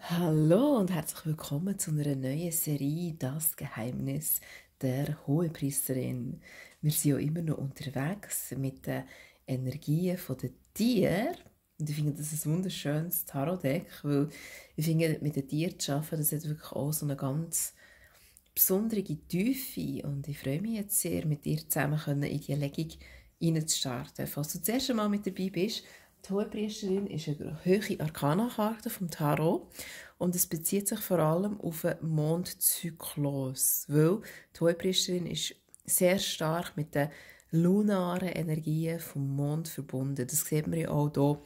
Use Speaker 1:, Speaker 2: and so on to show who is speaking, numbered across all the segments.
Speaker 1: Hallo und herzlich willkommen zu einer neuen Serie Das Geheimnis der Hohepriesterin. Wir sind ja immer noch unterwegs mit den Energien der Tiere. Und ich finde, das ist ein wunderschönes Tarotdeck, weil ich finde, mit den Tieren zu arbeiten, das hat wirklich auch so eine ganz besondere Tiefe. Und ich freue mich jetzt sehr, mit dir zusammen in die Legung reinzustarten. Falls du das erste Mal mit dabei bist, die Hohepriesterin ist eine hohe Arkana-Karte vom Tarot und es bezieht sich vor allem auf den Mondzyklus, weil die Hohepriesterin ist sehr stark mit den lunaren Energien vom Mond verbunden. Das sieht man ja auch hier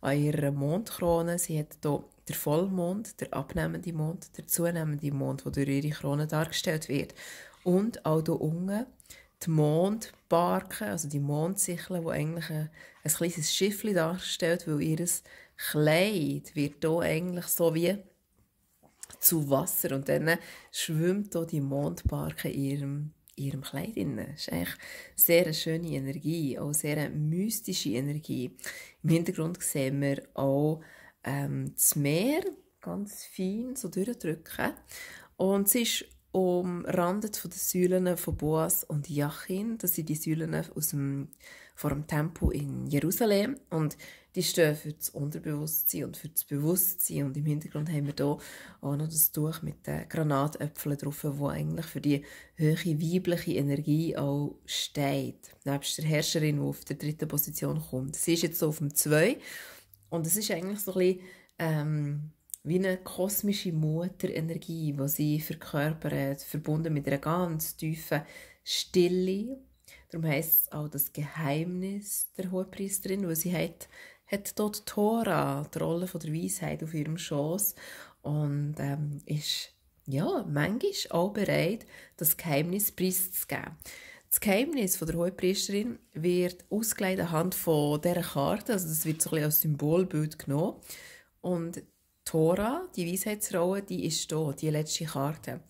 Speaker 1: an ihrer Mondkrone. Sie hat hier der Vollmond, der abnehmende Mond, der zunehmende Mond, der durch ihre Krone dargestellt wird. Und auch hier unten die Mondbarken, also die Mondsichel, die eigentlich ein, ein kleines Schiff darstellt, weil ihr Kleid wird hier eigentlich so wie zu Wasser und dann schwimmt hier die Mondbarke in ihrem, in ihrem Kleid. Das ist eigentlich sehr eine schöne Energie, auch sehr eine mystische Energie. Im Hintergrund sehen wir auch ähm, das Meer ganz fein so durchdrücken und es ist umrandet von den Säulen von Boas und Jachin. Das sind die Säulen aus dem, vor dem Tempel in Jerusalem. Und die stehen für das Unterbewusstsein und für das Bewusstsein. Und im Hintergrund haben wir hier auch noch das Tuch mit den Granatäpfeln drauf, wo eigentlich für die höhere weibliche Energie auch steht. Nebst der Herrscherin, die auf der dritten Position kommt. Sie ist jetzt so auf dem 2. Und es ist eigentlich so ein bisschen, ähm, wie eine kosmische Mutterenergie, die sie verkörpert, verbunden mit einer ganz tiefen Stille. Darum heisst es auch das Geheimnis der Hohepriesterin, weil sie hat, hat dort Tora, die Rolle von der Weisheit, auf ihrem Schoß und ähm, ist ja, manchmal auch bereit, das Geheimnis preiszugeben. Das Geheimnis von der Hohepriesterin wird ausgeleitet anhand von dieser Karte, also das wird so ein bisschen als Symbolbild genommen. Und Tora, die Weisheitsrolle, die ist hier, die letzte Karte.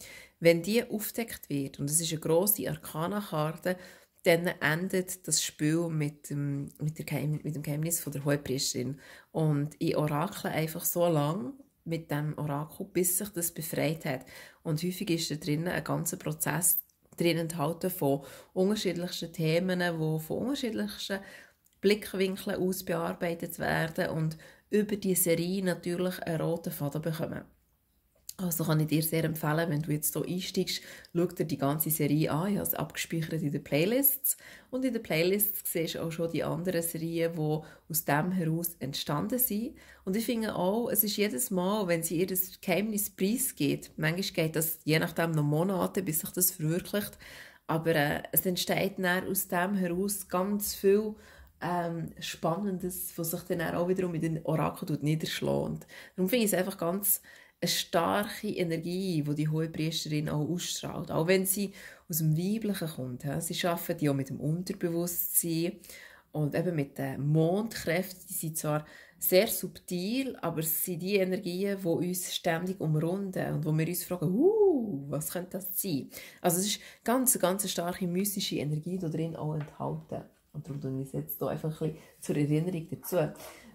Speaker 1: Wenn die aufdeckt wird, und es ist eine grosse Arkana-Karte, dann endet das Spiel mit dem, mit, der Geheim, mit dem Geheimnis von der Hohepriesterin. Und ich orakle einfach so lang mit dem Orakel, bis sich das befreit hat. Und häufig ist da drinnen ein ganzer Prozess drin enthalten von unterschiedlichsten Themen, die von unterschiedlichsten Blickwinkeln aus bearbeitet werden und über die Serie natürlich einen roten Faden bekommen. Also kann ich dir sehr empfehlen, wenn du jetzt hier einsteigst, schau dir die ganze Serie an. Ich habe es abgespeichert in den Playlists. Und in den Playlists siehst du auch schon die anderen Serien, die aus dem heraus entstanden sind. Und ich finde auch, es ist jedes Mal, wenn sie ihr das Geheimnis preisgeht, manchmal geht das je nachdem noch Monate, bis sich das verwirklicht, aber äh, es entsteht dann aus dem heraus ganz viel ähm, Spannendes, was sich dann auch wiederum in den Orakel niederschlägt. Darum finde ich es einfach ganz eine starke Energie, die die hohe Priesterin auch ausstrahlt. Auch wenn sie aus dem Weiblichen kommt. He? Sie arbeitet ja mit dem Unterbewusstsein und eben mit den Mondkräften. Die sind zwar sehr subtil, aber es sind die Energien, die uns ständig umrunden und wo wir uns fragen, uh, was könnte das sein? Also es ist ganz, ganz starke mystische Energie, die darin auch enthalten. ist. Und darum tun ich es jetzt hier einfach ein zur Erinnerung dazu.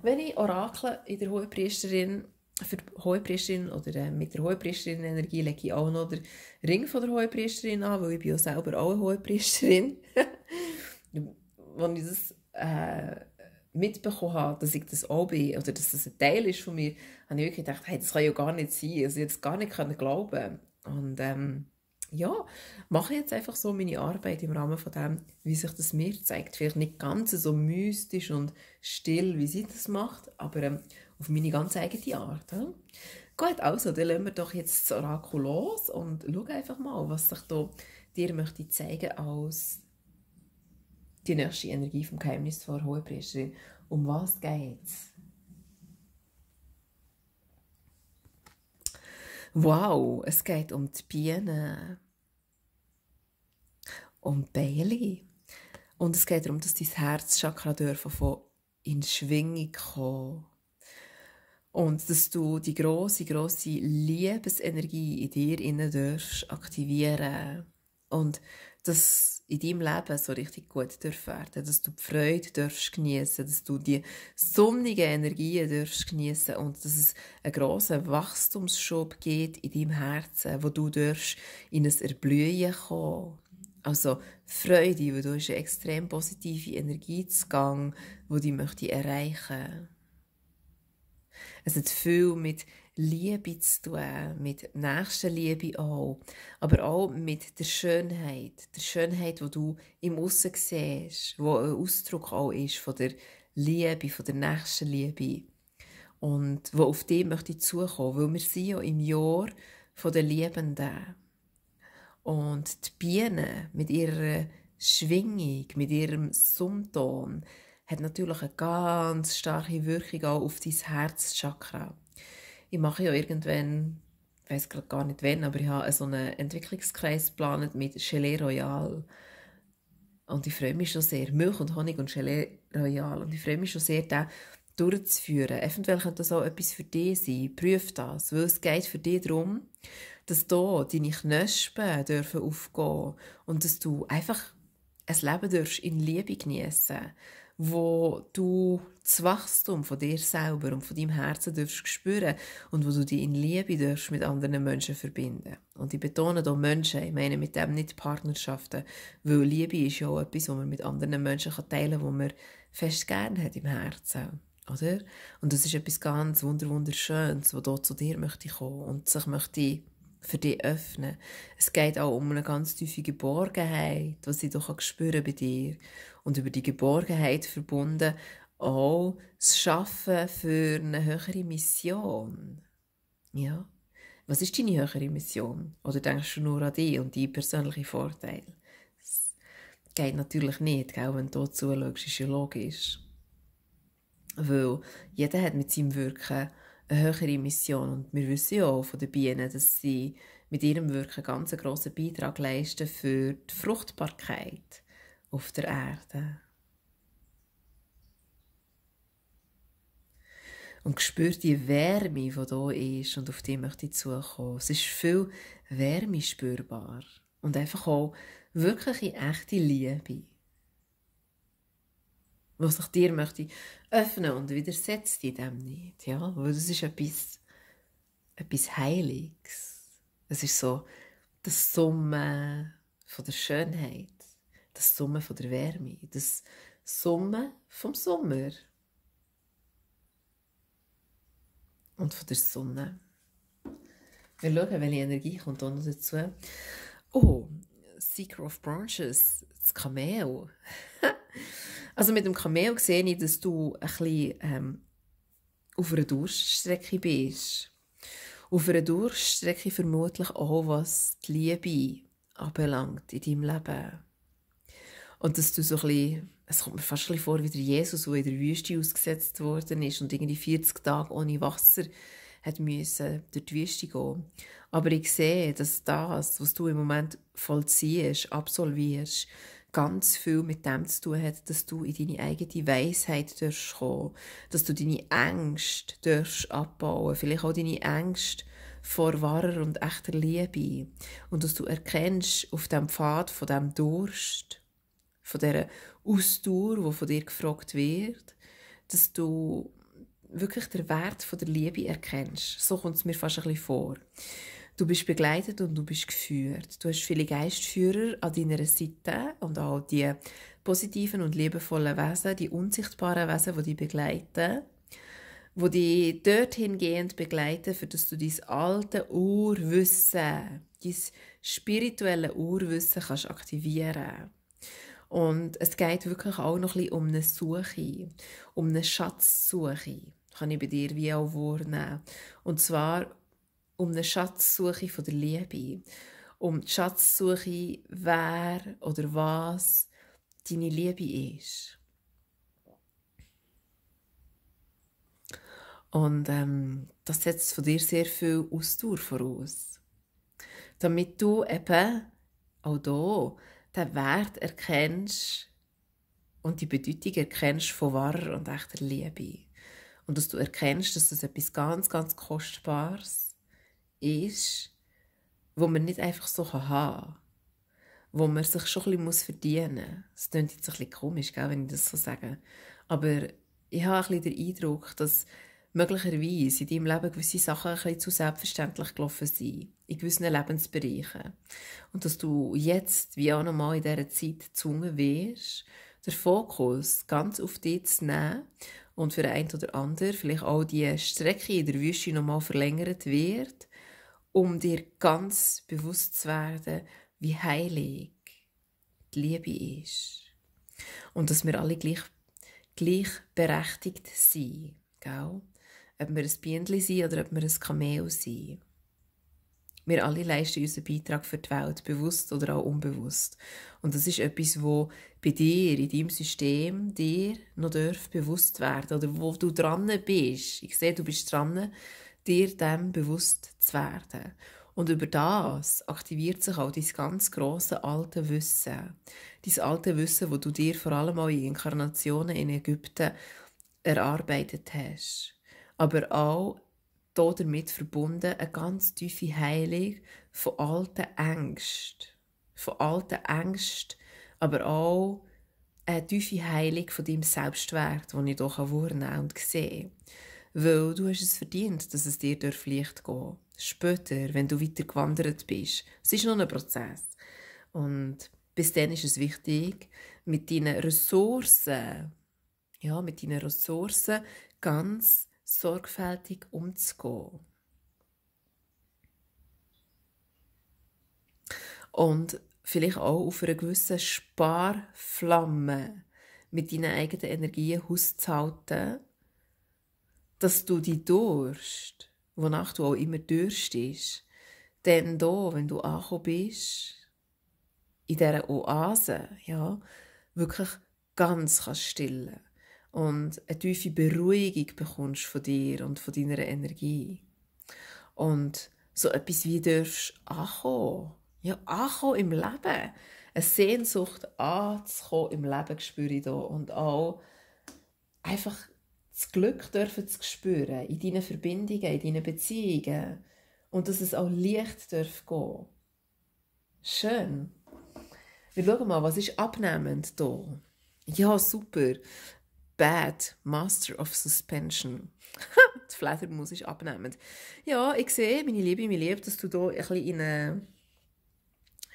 Speaker 1: Wenn ich Orakel in der Hohepriesterin, für die Hohepriesterin oder äh, mit der Hohepriesterin-Energie lege ich auch noch den Ring von der Hohepriesterin an, weil ich bin ja selber auch eine Hohepriesterin. Als ich das äh, mitbekommen habe, dass ich das auch bin oder dass das ein Teil ist von mir, habe ich wirklich gedacht, hey, das kann ja gar nicht sein. Also ich hätte es gar nicht können glauben Und ähm, ja, mache jetzt einfach so meine Arbeit im Rahmen von dem, wie sich das mir zeigt. Vielleicht nicht ganz so mystisch und still, wie sie das macht, aber ähm, auf meine ganz eigene Art. Äh? Gut, also, dann lassen wir doch jetzt das Orakel los und schau einfach mal, was sich da dir möchte zeigen als die nächste Energie vom Geheimnis vor Hohepriesterin. Um was geht's? Wow, es geht um die Bienen und Bailey. Und es geht darum, dass dein Herzchakra dürfen von in Schwingung kommen. Und dass du die große, große Liebesenergie in dir innen darfst aktivieren. Und dass in deinem Leben so richtig gut darf werden, dass du die Freude darfst geniessen, dass du die sonnige Energie darfst geniessen und dass es einen grossen Wachstumsschub gibt in deinem Herzen, wo du darfst in ein Erblühen kommen. Also Freude, weil du hast eine extrem positive Energie zu Gang, die dich möchte erreichen Es hat viel mit Liebe zu tun, mit Nächstenliebe auch, aber auch mit der Schönheit. Der Schönheit, die du im Aussen siehst, wo ein Ausdruck auch ist von der Liebe, von der Nächstenliebe. Und wo auf dich möchte ich zukommen, weil wir sind ja im Jahr der Liebenden und die Biene mit ihrer Schwingung, mit ihrem Summton, hat natürlich eine ganz starke Wirkung auch auf dein Herzchakra. Ich mache ja irgendwann, ich weiß gerade gar nicht wann, aber ich habe so einen Entwicklungskreis geplant mit Gelee Royal. Und ich freue mich schon sehr, Milch und Honig und Gelee Royal. Und ich freue mich schon sehr, den durchzuführen. Eventuell könnte das auch etwas für dich sein. Prüf das, weil es geht für dich darum, dass da deine Knospen dürfen aufgehen und dass du einfach ein Leben darfst in Liebe genießen, wo du das Wachstum von dir selber und von deinem Herzen dürfst spüren und wo du dich in Liebe dürfst mit anderen Menschen verbinden. Und ich betone hier Menschen, ich meine mit dem nicht Partnerschaften, weil Liebe ist ja auch etwas, was man mit anderen Menschen teilen kann, wo man fest gerne hat im Herzen. Oder? Und das ist etwas ganz wunderschönes, was hier zu dir möchte kommen und sich möchte für dich öffnen. Es geht auch um eine ganz tiefe Geborgenheit, was sie doch spüren bei dir. Und über die Geborgenheit verbunden auch das Schaffen für eine höhere Mission. Ja. Was ist deine höhere Mission? Oder denkst du nur an dich und deinen persönlichen Vorteil? Das geht natürlich nicht, gell? wenn du zuschaust, ist ja logisch. Weil jeder hat mit seinem Wirken eine höhere Emission. Und wir wissen ja auch von den Bienen, dass sie mit ihrem Wirken einen ganz grossen Beitrag leisten für die Fruchtbarkeit auf der Erde. Und spürt die Wärme, die da ist und auf die möchte ich zukommen. Es ist viel Wärme spürbar und einfach auch wirkliche, echte Liebe was ich dir möchte öffnen und widersetzt dich dem nicht. Ja? Weil das ist etwas, etwas Heiliges. Es ist so das Summen von der Schönheit, das Summen von der Wärme, das Summen vom Sommer und von der Sonne. Wir schauen, welche Energie kommt da noch dazu. Oh, Seeker of Branches, das Kamel. Also mit dem Cameo sehe ich, dass du ein bisschen ähm, auf einer Durststrecke bist. Auf einer Durststrecke vermutlich auch, was die Liebe anbelangt in deinem Leben. Und dass du so ein bisschen, es kommt mir fast ein bisschen vor wie der Jesus, der in der Wüste ausgesetzt worden ist und irgendwie 40 Tage ohne Wasser hat müssen durch die Wüste gehen. Aber ich sehe, dass das, was du im Moment vollziehst, absolvierst, ganz viel mit dem zu tun hat, dass du in deine eigene Weisheit durchkommst, dass du deine Ängste durch abbauen, vielleicht auch deine Ängste vor wahrer und echter Liebe und dass du erkennst auf dem Pfad von dem Durst, von der Ausdauer, wo von dir gefragt wird, dass du wirklich den Wert von der Liebe erkennst. So kommt es mir fast ein bisschen vor. Du bist begleitet und du bist geführt. Du hast viele Geistführer an deiner Seite und auch die positiven und liebevollen Wesen, die unsichtbaren Wesen, die dich begleiten, die dich dorthin gehend begleiten, für dass du dein alte Urwissen, dein spirituelle Urwissen kannst aktivieren. Und es geht wirklich auch noch ein um eine Suche, um eine Schatzsuche, kann ich bei dir wie auch wahrnehmen. Und zwar um eine Schatzsuche von der Liebe, um die Schatzsuche, wer oder was deine Liebe ist. Und ähm, das setzt von dir sehr viel Ausdauer voraus. Damit du eben auch hier den Wert erkennst und die Bedeutung erkennst von wahrer und echter Liebe. Und dass du erkennst, dass das etwas ganz, ganz Kostbares ist, wo man nicht einfach so haben kann, wo man sich schon ein bisschen verdienen muss. Das klingt jetzt ein bisschen komisch, gell, wenn ich das so sage. Aber ich habe ein bisschen den Eindruck, dass möglicherweise in deinem Leben gewisse Sachen ein bisschen zu selbstverständlich gelaufen sind, in gewissen Lebensbereichen. Und dass du jetzt, wie auch nochmal in dieser Zeit, gezwungen wirst, den Fokus ganz auf dich zu nehmen und für den einen oder anderen vielleicht auch die Strecke in der Wüste nochmal verlängert wird um dir ganz bewusst zu werden, wie heilig die Liebe ist. Und dass wir alle gleich, gleichberechtigt sind. Gell? Ob wir ein Bienchen sind oder ob wir ein Kamel sind. Wir alle leisten unseren Beitrag für die Welt, bewusst oder auch unbewusst. Und das ist etwas, wo bei dir, in deinem System, dir noch bewusst werden oder wo du dran bist. Ich sehe, du bist dran, dir dem bewusst zu werden. Und über das aktiviert sich auch dein ganz grosse alte Wissen. Dein alte Wissen, wo du dir vor allem auch in Inkarnationen in Ägypten erarbeitet hast. Aber auch hier damit verbunden eine ganz tiefe Heilung von alten Ängsten. Von alten Ängsten, aber auch eine tiefe Heilung von deinem Selbstwert, die ich hier wahrnehmen und kann. Weil du hast es verdient, dass es dir durch Licht geht. Später, wenn du weiter gewandert bist. Es ist nur ein Prozess. Und bis dann ist es wichtig, mit deinen Ressourcen, ja, mit deinen Ressourcen ganz sorgfältig umzugehen. Und vielleicht auch auf einer gewissen Sparflamme mit deinen eigenen Energien hauszuhalten dass du die Durst, wonach du auch immer dürstest, dann da, wenn du angekommen bist, in dieser Oase, ja, wirklich ganz kannst stillen und eine tiefe Beruhigung bekommst von dir und von deiner Energie. Und so etwas wie dürfst ankommen. Ja, ankommen im Leben. Eine Sehnsucht anzukommen im Leben spüre ich da und auch einfach das Glück dürfen zu spüren in deinen Verbindungen, in deinen Beziehungen und dass es auch leicht darf gehen. Schön. Wir schauen mal, was ist abnehmend hier? Ja, super. Bad, Master of Suspension. die Fledermaus ist abnehmend. Ja, ich sehe, meine Liebe, mein Lieb, dass du hier ein bisschen in eine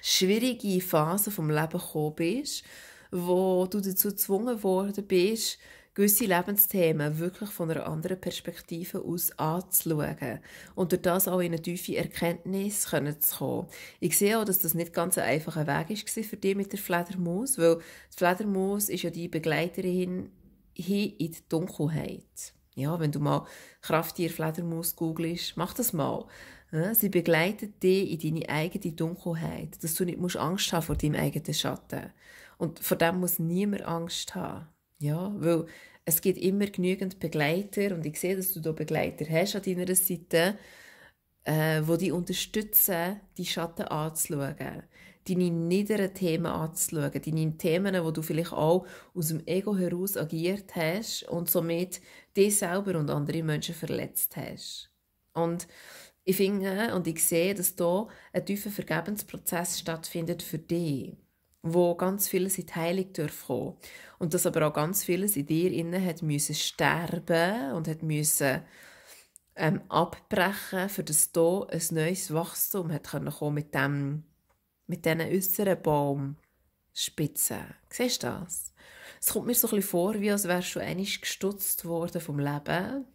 Speaker 1: schwierige Phase vom Leben gekommen bist, wo du dazu gezwungen worden bist, gewisse Lebensthemen wirklich von einer anderen Perspektive aus anzuschauen und durch das auch in eine tiefe Erkenntnis zu kommen. Ich sehe auch, dass das nicht ganz ein einfacher Weg war für dich mit der Fledermaus, weil die Fledermaus ist ja die Begleiterin hin in die Dunkelheit. Ja, wenn du mal Krafttier Fledermaus googelst, mach das mal. sie begleitet dich in deine eigene Dunkelheit, dass du nicht Angst haben vor deinem eigenen Schatten. Und vor dem muss niemand Angst haben. Ja, weil es gibt immer genügend Begleiter und ich sehe, dass du da Begleiter hast an deiner Seite, äh, wo die unterstützen, die Schatten anzuschauen, deine niederen Themen anzuschauen, deine Themen, wo du vielleicht auch aus dem Ego heraus agiert hast und somit dich selber und andere Menschen verletzt hast. Und ich finde und ich sehe, dass da ein tiefer Vergebensprozess stattfindet für dich wo ganz vieles in die Heilung kommen Und dass aber auch ganz vieles in dir innen hat müssen sterben und hat müssen ähm, abbrechen, für das da ein neues Wachstum hat können kommen mit dem, mit diesen äußeren Baumspitzen. Siehst du das? Es kommt mir so ein bisschen vor, wie als wärst du einmal gestutzt worden vom Leben,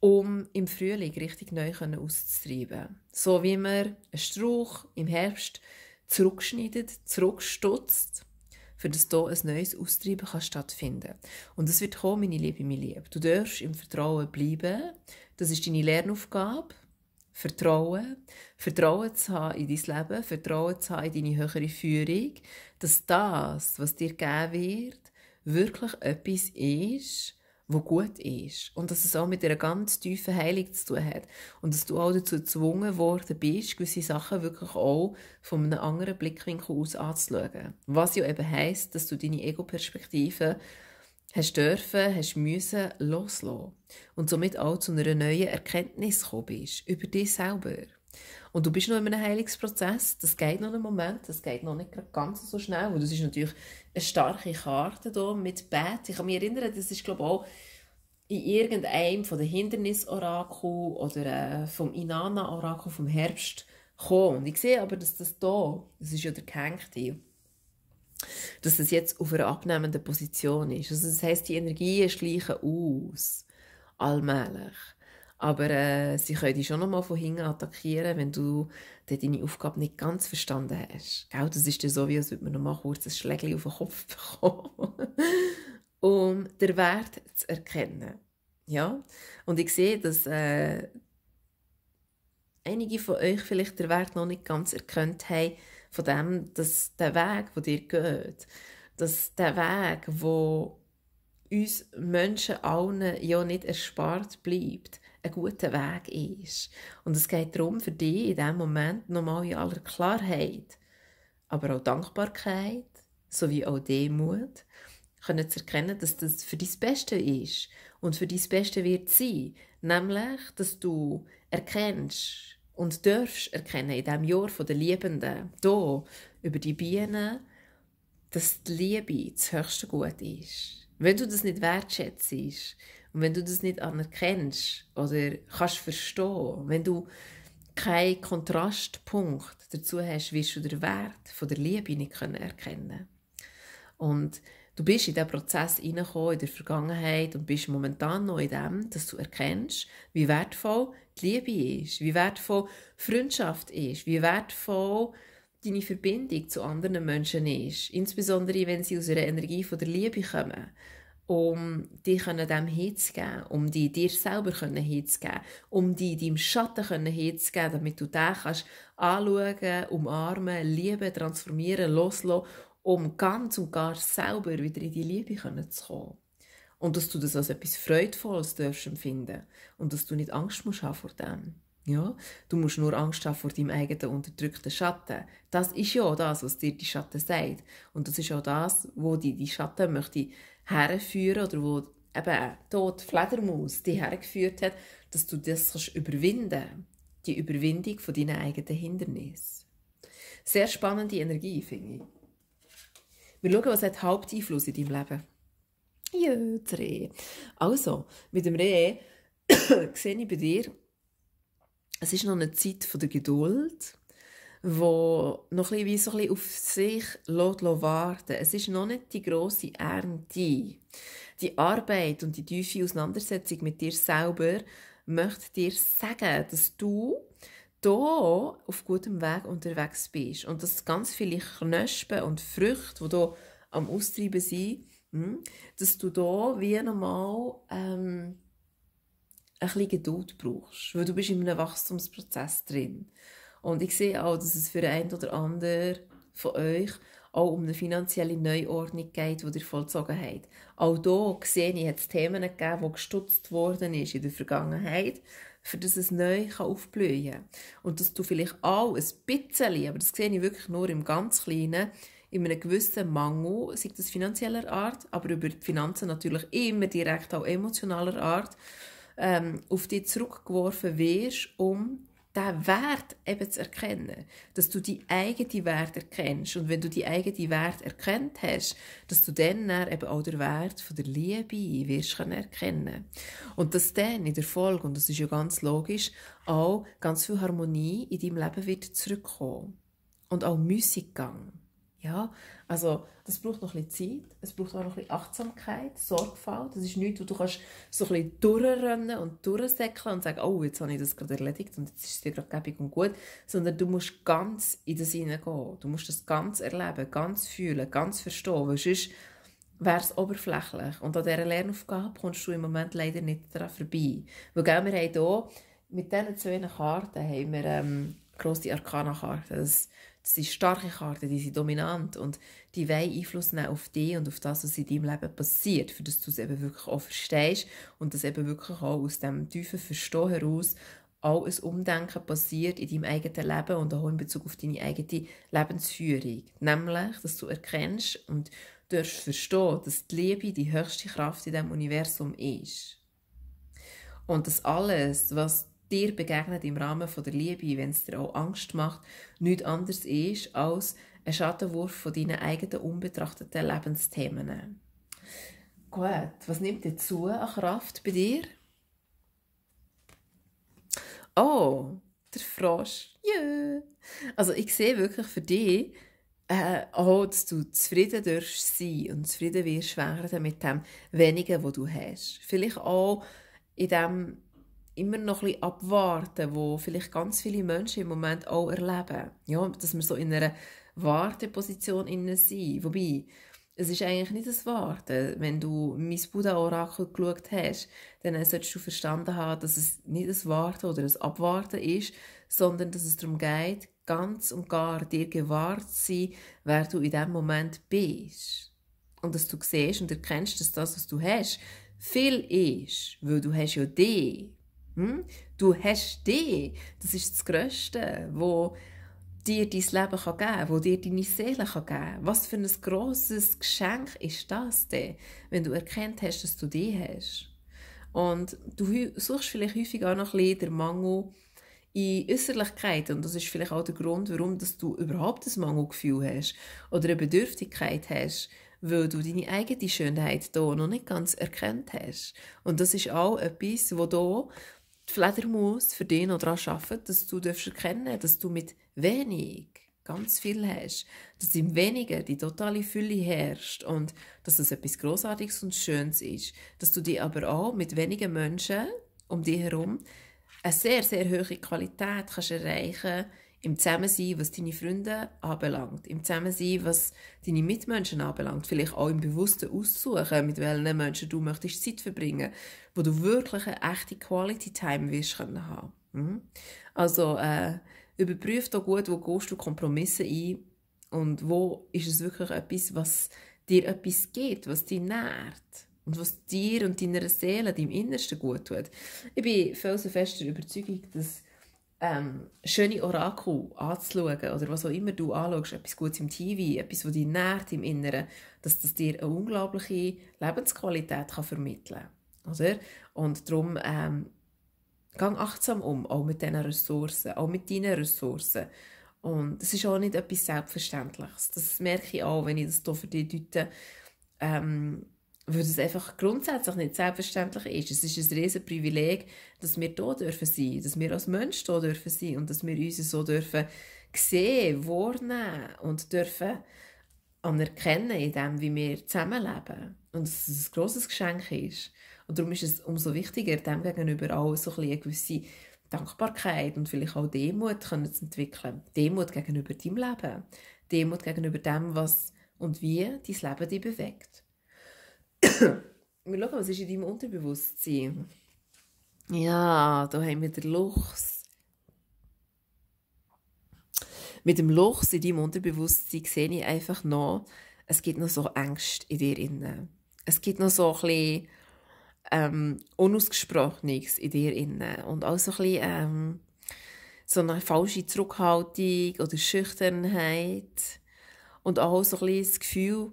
Speaker 1: um im Frühling richtig neu auszutreiben. So wie man einen Strauch im Herbst zurückschneidet, zurückstutzt, für das hier ein neues Austreiben kann stattfinden Und das wird kommen, meine Liebe, meine Liebe. Du darfst im Vertrauen bleiben. Das ist deine Lernaufgabe. Vertrauen. Vertrauen zu haben in dein Leben, Vertrauen zu haben in deine höhere Führung, dass das, was dir gegeben wird, wirklich etwas ist, wo gut ist. Und dass es auch mit einer ganz tiefen Heilung zu tun hat. Und dass du auch dazu gezwungen worden bist, gewisse Sachen wirklich auch von einem anderen Blickwinkel aus anzuschauen. Was ja eben heisst, dass du deine Ego-Perspektive hast dürfen, hast müssen loslassen. Und somit auch zu einer neuen Erkenntnis gekommen bist über dich selber. Und du bist noch in einem Heilungsprozess, das geht noch einen Moment, das geht noch nicht ganz so schnell. Und das ist natürlich eine starke Karte hier mit Bett. Ich kann mich erinnern, das ist glaube ich auch in irgendeinem von den Hindernisorakel oder äh, vom Inanna-Orakel vom Herbst gekommen. Und ich sehe aber, dass das hier, das ist ja der Gehängte, dass das jetzt auf einer abnehmenden Position ist. Also das heißt, die Energien schleichen aus, allmählich. Aber äh, sie können dich schon nochmal von hinten attackieren, wenn du deine Aufgabe nicht ganz verstanden hast. Gell? Das ist dann so, wie als würde man nochmal kurz ein Schlägchen auf den Kopf bekommen. um den Wert zu erkennen. Ja? Und ich sehe, dass äh, einige von euch vielleicht den Wert noch nicht ganz erkannt haben, von dem, dass der Weg, der dir geht, dass der Weg, der uns Menschen allen ja nicht erspart bleibt, ein guter Weg ist. Und es geht darum, für dich in diesem Moment nochmal in aller Klarheit, aber auch Dankbarkeit sowie auch Demut können zu erkennen, dass das für dein Beste ist und für dein Beste wird sein, nämlich, dass du erkennst und darfst erkennen in diesem Jahr von der Liebenden, hier, über die Bienen, dass die Liebe das höchste Gut ist. Wenn du das nicht wertschätzt und wenn du das nicht anerkennst oder kannst verstehen, wenn du keinen Kontrastpunkt dazu hast, wirst du den Wert von der Liebe nicht können erkennen Und du bist in diesen Prozess hineingekommen in der Vergangenheit und bist momentan noch in dem, dass du erkennst, wie wertvoll die Liebe ist, wie wertvoll Freundschaft ist, wie wertvoll deine Verbindung zu anderen Menschen ist. Insbesondere, wenn sie aus einer Energie von der Liebe kommen um dich dem hinzugeben, um die dir selber hinzugeben, um die deinem Schatten hinzugeben, damit du den kannst anschauen, umarmen, lieben, transformieren, loslassen, um ganz und gar selber wieder in die Liebe zu kommen. Und dass du das als etwas Freudvolles darfst empfinden und dass du nicht Angst musst haben vor dem. Ja, du musst nur Angst haben vor deinem eigenen unterdrückten Schatten. Das ist ja auch das, was dir die Schatten sagt. Und das ist auch das, wo die, die Schatten möchte herführen oder wo eben dort Fledermaus die hergeführt hat, dass du das kannst überwinden die Überwindung von deinen eigenen Hindernis. Sehr spannende Energie, finde ich. Wir schauen, was hat Haupteinfluss in deinem Leben? Ja, das Reh. Also, mit dem Reh sehe ich bei dir, es ist noch eine Zeit von der Geduld, wo noch ein bisschen, so ein bisschen auf sich warten Es ist noch nicht die grosse Ernte. Die Arbeit und die tiefe Auseinandersetzung mit dir selber möchte dir sagen, dass du hier auf gutem Weg unterwegs bist und dass ganz viele Knospen und Früchte, die hier am Austreiben sind, hm, dass du hier wie nochmal ähm, ein bisschen Geduld brauchst, weil du bist in einem Wachstumsprozess drin bist. Und ich sehe auch, oh, dass es für einen oder anderen von euch auch um eine finanzielle Neuordnung geht, die ihr vollzogen habt. Auch hier sehe ich, hat es Themen gegeben, die gestutzt worden ist in der Vergangenheit, für das es neu aufblühen kann. Und dass du vielleicht auch ein bisschen, aber das sehe ich wirklich nur im ganz Kleinen, in einem gewissen Mangel, sei das finanzieller Art, aber über die Finanzen natürlich immer direkt auch emotionaler Art, ähm, auf dich zurückgeworfen wirst, um den Wert eben zu erkennen, dass du die eigene Wert erkennst und wenn du die eigene Wert erkennt hast, dass du dann eben auch den Wert von der Liebe wirst erkennen und dass dann in der Folge und das ist ja ganz logisch auch ganz viel Harmonie in deinem Leben wird zurückkommen und auch Musikgang. Ja, also das braucht noch ein bisschen Zeit, es braucht auch noch ein bisschen Achtsamkeit, Sorgfalt. Das ist nichts, wo du kannst so ein bisschen durchrennen und durchsäckeln und sagen, oh, jetzt habe ich das gerade erledigt und jetzt ist es dir gerade gäbig und gut. Sondern du musst ganz in das hineingehen. Du musst das ganz erleben, ganz fühlen, ganz verstehen, weil sonst wäre es oberflächlich. Und an dieser Lernaufgabe kommst du im Moment leider nicht daran vorbei. Weil wir haben hier, mit diesen zwei Karten haben wir ähm, grosse Arcana-Karten. Das sind starke Karten, die sind dominant und die wollen Einfluss nehmen auf dich und auf das, was in deinem Leben passiert, für das du es eben wirklich auch verstehst und dass eben wirklich auch aus dem tiefen Verstehen heraus auch ein Umdenken passiert in deinem eigenen Leben und auch in Bezug auf deine eigene Lebensführung. Nämlich, dass du erkennst und darfst verstehen, dass die Liebe die höchste Kraft in diesem Universum ist. Und dass alles, was dir begegnet im Rahmen von der Liebe, wenn es dir auch Angst macht, nichts anderes ist als ein Schattenwurf von deinen eigenen unbetrachteten Lebensthemen. Gut, was nimmt dir zu an Kraft bei dir? Oh, der Frosch. Yeah. Also ich sehe wirklich für dich, äh, auch, dass du zufrieden darfst sein und zufrieden wirst werden mit dem Wenigen, was du hast. Vielleicht auch in dem immer noch ein bisschen abwarten, wo vielleicht ganz viele Menschen im Moment auch erleben. Ja, dass wir so in einer Warteposition innen sind. Wobei, es ist eigentlich nicht das Warten. Wenn du mein Buddha-Orakel geschaut hast, dann solltest du verstanden haben, dass es nicht das Warten oder das Abwarten ist, sondern dass es darum geht, ganz und gar dir gewahrt zu sein, wer du in diesem Moment bist. Und dass du siehst und erkennst, dass das, was du hast, viel ist, weil du hast ja dich. Hm? Du hast dich. Das ist das Größte, wo dir dein Leben geben kann, wo dir deine Seele geben kann. Was für ein grosses Geschenk ist das denn, wenn du erkennt hast, dass du dich hast. Und du suchst vielleicht häufig auch noch ein den Mangel in Äußerlichkeit. Und das ist vielleicht auch der Grund, warum dass du überhaupt ein Mangelgefühl hast oder eine Bedürftigkeit hast, weil du deine eigene Schönheit hier noch nicht ganz erkannt hast. Und das ist auch etwas, wo du die Fledermaus für dich noch daran arbeiten, dass du erkennen darfst, dass du mit wenig ganz viel hast, dass im Wenigen die totale Fülle herrscht und dass es etwas Großartiges und Schönes ist, dass du dich aber auch mit wenigen Menschen um dich herum eine sehr, sehr hohe Qualität kannst erreichen kannst, im Zusammensein, was deine Freunde anbelangt, im Zusammensein, was deine Mitmenschen anbelangt, vielleicht auch im bewussten Aussuchen, mit welchen Menschen du möchtest Zeit verbringen, wo du wirklich eine echte Quality Time wirst können haben. Mhm. Also äh, überprüf da gut, wo gehst du Kompromisse ein und wo ist es wirklich etwas, was dir etwas gibt, was dich nährt und was dir und deiner Seele, deinem Innersten gut tut. Ich bin felsenfester Überzeugung, dass ähm, schöne Orakel anzuschauen oder was auch immer du anschaust, etwas Gutes im TV, etwas, was dich nährt im Inneren, dass das dir eine unglaubliche Lebensqualität kann vermitteln kann. Und darum, ähm, gang achtsam um, auch mit diesen Ressourcen, auch mit deinen Ressourcen. Und es ist auch nicht etwas Selbstverständliches. Das merke ich auch, wenn ich das hier für dich deute. Ähm, weil es einfach grundsätzlich nicht selbstverständlich ist. Es ist ein riesen Privileg, dass wir hier dürfen sein, dass wir als Mensch hier dürfen sein und dass wir uns so dürfen sehen, wahrnehmen und dürfen anerkennen in dem, wie wir zusammenleben. Und dass es ein grosses Geschenk ist. Und darum ist es umso wichtiger, dem gegenüber auch so ein eine gewisse Dankbarkeit und vielleicht auch Demut können zu entwickeln. Demut gegenüber deinem Leben. Demut gegenüber dem, was und wie dein Leben dich bewegt. wir schauen, was ist in deinem Unterbewusstsein? Ja, da haben wir den Luchs. Mit dem Luchs in deinem Unterbewusstsein sehe ich einfach noch, es gibt noch so Ängste in dir innen. Es gibt noch so ein bisschen ähm, Unausgesprochenes in dir innen. Und auch so ein bisschen ähm, so eine falsche Zurückhaltung oder Schüchternheit. Und auch so ein bisschen das Gefühl,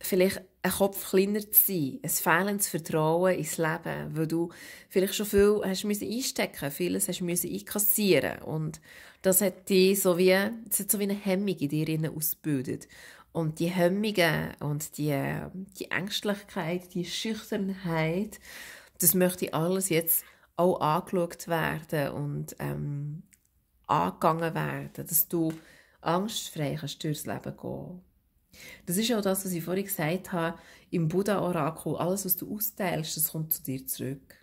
Speaker 1: vielleicht ein Kopf kleiner zu sein, ein fehlendes Vertrauen ins Leben, weil du vielleicht schon viel hast müssen einstecken, vieles hast müssen einkassieren und das hat dich so wie, das hat so wie eine Hemmung in dir ausgebildet. Und die Hemmungen und die, die Ängstlichkeit, die Schüchternheit, das möchte alles jetzt auch angeschaut werden und ähm, angegangen werden, dass du angstfrei kannst durchs Leben gehen kannst. Das ist auch das, was ich vorhin gesagt habe, im Buddha-Orakel, alles, was du austeilst, das kommt zu dir zurück.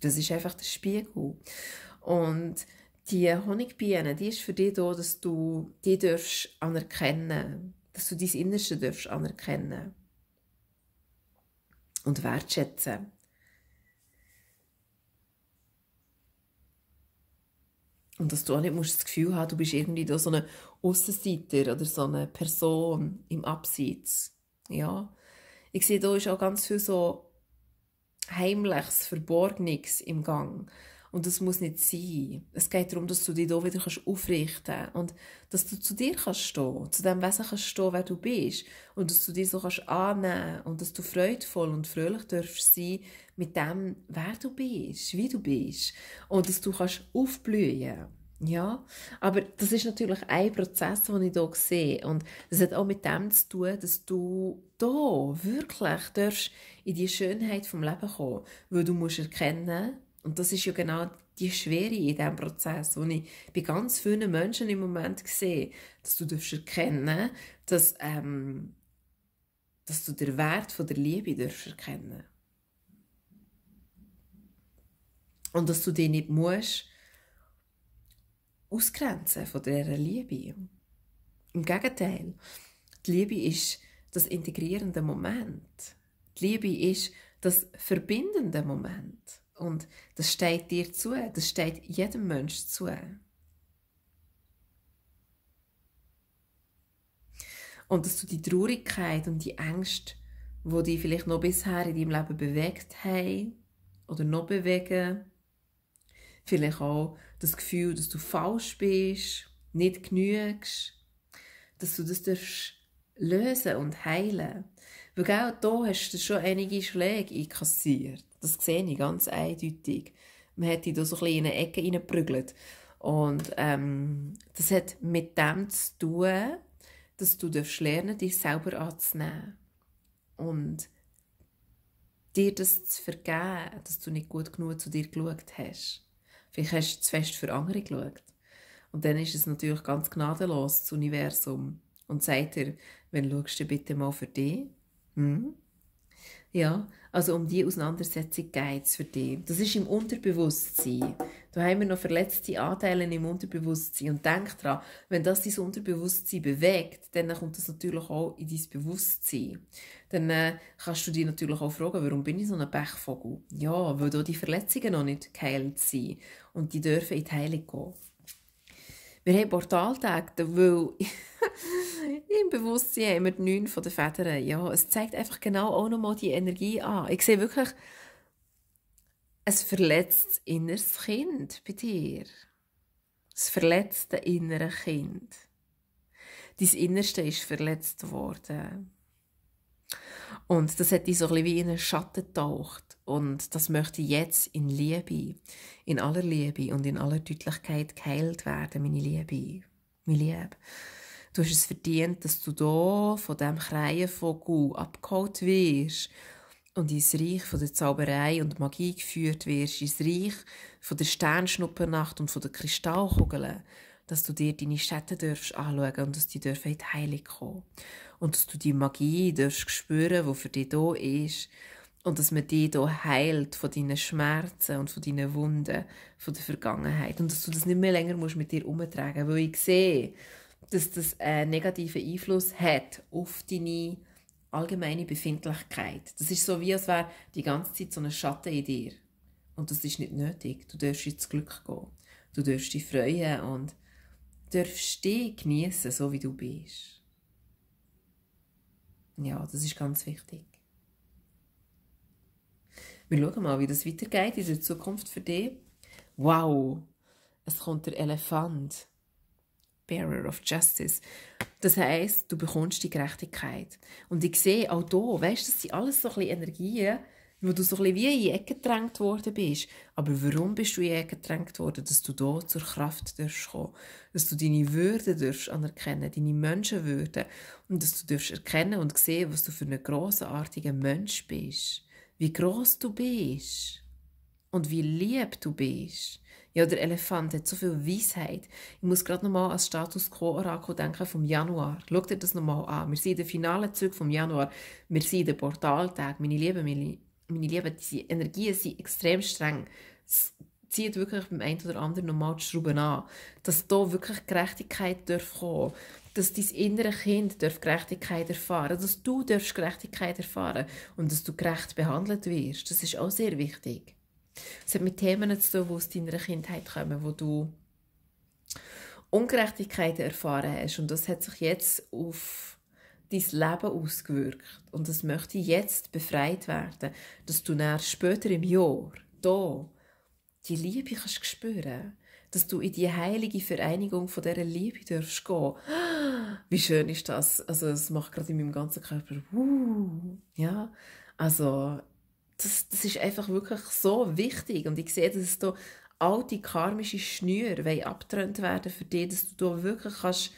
Speaker 1: Das ist einfach der Spiegel. Und die Honigbiene, die ist für dich da, dass du die darfst anerkennen, dass du dein Innerste darfst anerkennen und wertschätzen. darfst. Und dass du auch nicht musst das Gefühl haben, du bist irgendwie so eine Aussenseiter oder so eine Person im Abseits. Ja. Ich sehe, da ist auch ganz viel so Heimliches, Verborgenes im Gang. Und das muss nicht sein. Es geht darum, dass du dich hier wieder aufrichten kannst und dass du zu dir kannst stehen, zu dem Wesen kannst stehen, wer du bist und dass du dich so kannst annehmen und dass du freudvoll und fröhlich darfst sein mit dem, wer du bist, wie du bist und dass du kannst aufblühen ja, aber das ist natürlich ein Prozess, den ich hier sehe. Und das hat auch mit dem zu tun, dass du hier wirklich in die Schönheit vom Leben kommen, weil du musst erkennen, und das ist ja genau die Schwere in diesem Prozess, wo ich bei ganz vielen Menschen im Moment sehe, dass du darfst erkennen dass, ähm, dass du den Wert von der Liebe darfst erkennen Und dass du dich nicht musst ausgrenzen von dieser Liebe. Im Gegenteil, die Liebe ist das integrierende Moment. Die Liebe ist das verbindende Moment. Und das steht dir zu, das steht jedem Menschen zu. Und dass du die Traurigkeit und die Ängste, die dich vielleicht noch bisher in deinem Leben bewegt haben oder noch bewegen, vielleicht auch das Gefühl, dass du falsch bist, nicht genügst, dass du das lösen und heilen darfst. Weil genau da hast du schon einige Schläge einkassiert. Das sehe ich ganz eindeutig. Man hat dich da so ein bisschen in eine Ecke reingeprügelt. Und ähm, das hat mit dem zu tun, dass du darfst lernen dich selber anzunehmen. Und dir das zu vergeben, dass du nicht gut genug zu dir geschaut hast. Vielleicht hast du zu fest für andere geschaut. Und dann ist es natürlich ganz gnadenlos, das Universum. Und sagt dir, wenn schaust du bitte mal für dich? Mhm. Ja, also um die Auseinandersetzung geht es für dich. Das ist im Unterbewusstsein. Da haben wir noch verletzte Anteile im Unterbewusstsein. Und denk dran, wenn das dein Unterbewusstsein bewegt, dann kommt das natürlich auch in dein Bewusstsein. Dann äh, kannst du dich natürlich auch fragen, warum bin ich so ein Pechvogel? Ja, weil da die Verletzungen noch nicht geheilt sind. Und die dürfen in die Heilung gehen. Wir haben Portaltage, weil... im Bewusstsein immer die neun von den Federn. Ja, es zeigt einfach genau auch nochmal die Energie an. Ich sehe wirklich ein verletztes inneres Kind bei dir. Das verletzte innere Kind. Dein Innerste ist verletzt worden. Und das hat dich so ein bisschen wie in einen Schatten getaucht. Und das möchte jetzt in Liebe, in aller Liebe und in aller Deutlichkeit geheilt werden, meine Liebe. Mein Liebe. Du hast es verdient, dass du da von dem Kreienvogel abgeholt wirst und ins Reich von der Zauberei und Magie geführt wirst, ins Reich von der Sternschnuppernacht und von der Kristallkugeln, dass du dir deine Schatten darfst anschauen und dass die dürfen in die Heilung kommen. Und dass du die Magie darfst spüren, die für dich da ist. Und dass man dich hier heilt von deinen Schmerzen und von deinen Wunden von der Vergangenheit. Und dass du das nicht mehr länger musst mit dir umtragen musst. Weil ich sehe, dass das einen negativen Einfluss hat auf deine allgemeine Befindlichkeit. Das ist so, wie als wäre die ganze Zeit so ein Schatten in dir. Und das ist nicht nötig. Du darfst ins Glück gehen. Du darfst dich freuen und darfst dich genießen, so wie du bist. Ja, das ist ganz wichtig. Wir schauen mal, wie das weitergeht in der Zukunft für dich. Wow, es kommt der Elefant. Bearer of Justice. Das heißt, du bekommst die Gerechtigkeit. Und ich sehe auch hier, weißt, das sind alles so ein Energien, wo du so ein wie in die Ecke gedrängt worden bist. Aber warum bist du in die Ecke gedrängt worden? Dass du hier zur Kraft kommen Dass du deine Würde anerkennen, deine Menschenwürde. Und dass du darfst erkennen und sehen, was du für einen grossartiger Mensch bist. Wie gross du bist. Und wie lieb du bist. Ja, der Elefant hat so viel Weisheit. Ich muss gerade nochmal als Status Quo-Orakel denken vom Januar. Schaut dir das nochmal an. Wir sind in den finalen Zügen vom Januar. Wir sind in den Portaltagen. Meine Lieben, meine, meine Lieben, diese Energien sind extrem streng. Es zieht wirklich beim einen oder anderen nochmal die Schrauben an. Dass da wirklich Gerechtigkeit darf kommen dass dein innere Kind darf Gerechtigkeit erfahren dass du darfst Gerechtigkeit erfahren und dass du gerecht behandelt wirst. Das ist auch sehr wichtig. Es hat mit Themen zu tun, die aus deiner Kindheit kommen, wo du Ungerechtigkeiten erfahren hast. Und das hat sich jetzt auf dein Leben ausgewirkt. Und das möchte jetzt befreit werden, dass du nach später im Jahr, hier die Liebe kannst spüren dass du in die heilige Vereinigung von dieser Liebe darfst gehen. Wie schön ist das? Also es macht gerade in meinem ganzen Körper, uh, ja, also das, das ist einfach wirklich so wichtig. Und ich sehe, dass da alte karmische Schnüre abgetrennt werden für dich, dass du da wirklich kannst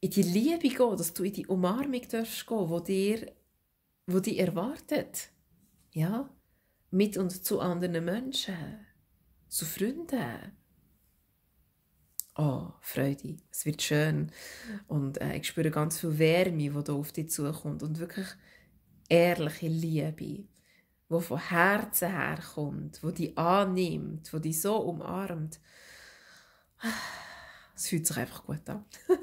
Speaker 1: in die Liebe gehen, dass du in die Umarmung darfst gehen, wo dir, wo dich erwartet. Ja, mit und zu anderen Menschen, zu Freunden. Oh, Freude, es wird schön. Und äh, ich spüre ganz viel Wärme, die da auf dich zukommt und wirklich ehrliche Liebe wo von Herzen herkommt, wo die annimmt, wo die so umarmt. Es fühlt sich einfach gut an.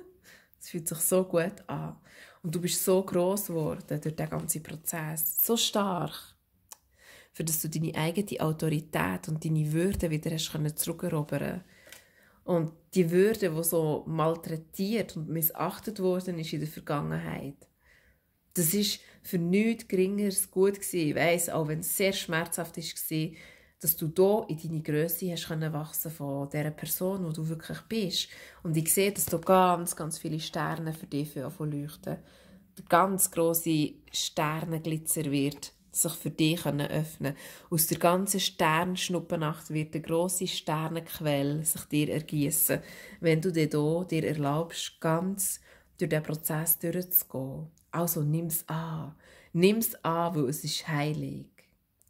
Speaker 1: Es fühlt sich so gut an. Und du bist so groß geworden durch den ganzen Prozess, so stark, für dass du deine eigene Autorität und deine Würde wieder hast können zurückerobern. Und die Würde, die so malträtiert und missachtet worden ist in der Vergangenheit, das war für nichts Geringeres gut gewesen. Ich weiss, auch wenn es sehr schmerzhaft war, dass du hier in deine Größe hast können wachsen von der Person, wo du wirklich bist. Und ich sehe, dass da ganz, ganz viele Sterne für dich leuchten. Der ganz grosse Sternenglitzer wird sich für dich öffnen können. Aus der ganzen Sternschnuppennacht wird der grosse Sternenquelle sich dir ergießen, wenn du dir, hier, dir erlaubst, ganz durch den Prozess durchzugehen. Also nimm's an. Nimm's an, weil es ist heilig.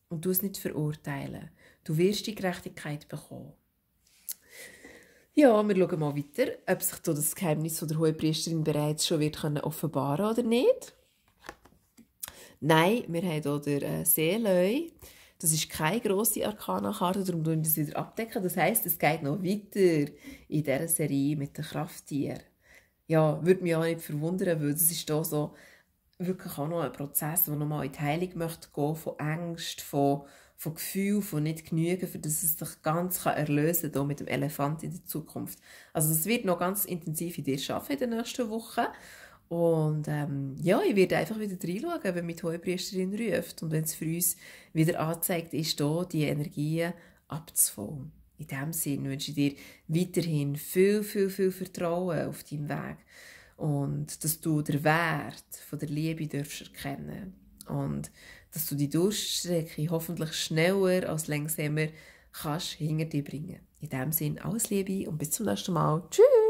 Speaker 1: Und du es nicht verurteilen. Du wirst die Gerechtigkeit bekommen. Ja, wir schauen mal weiter, ob sich das Geheimnis der hohen Priesterin bereits schon wird offenbaren oder nicht. Nein, wir haben hier den äh, Seeleu. Das ist keine grosse Arkana-Karte, darum tun wir das wieder abdecken. Das heisst, es geht noch weiter in dieser Serie mit den Krafttieren. Ja, würde mich auch nicht verwundern, weil das ist hier so wirklich auch noch ein Prozess, der nochmal in die Heilung möchte gehen von Angst, von, von Gefühl, von nicht genügen, für das es sich ganz kann erlösen kann, mit dem Elefant in der Zukunft. Also es wird noch ganz intensiv in dir arbeiten in den nächsten Wochen. Und ähm, ja, ich werde einfach wieder reinschauen, wenn mich die Heupriesterin ruft und wenn es für uns wieder angezeigt ist, hier die Energien abzufallen. In diesem Sinne wünsche ich dir weiterhin viel, viel, viel Vertrauen auf deinem Weg und dass du den Wert von der Liebe darfst erkennen und dass du die Durststrecke hoffentlich schneller als längsamer kannst hinter dir bringen. In dem Sinn alles Liebe und bis zum nächsten Mal. Tschüss!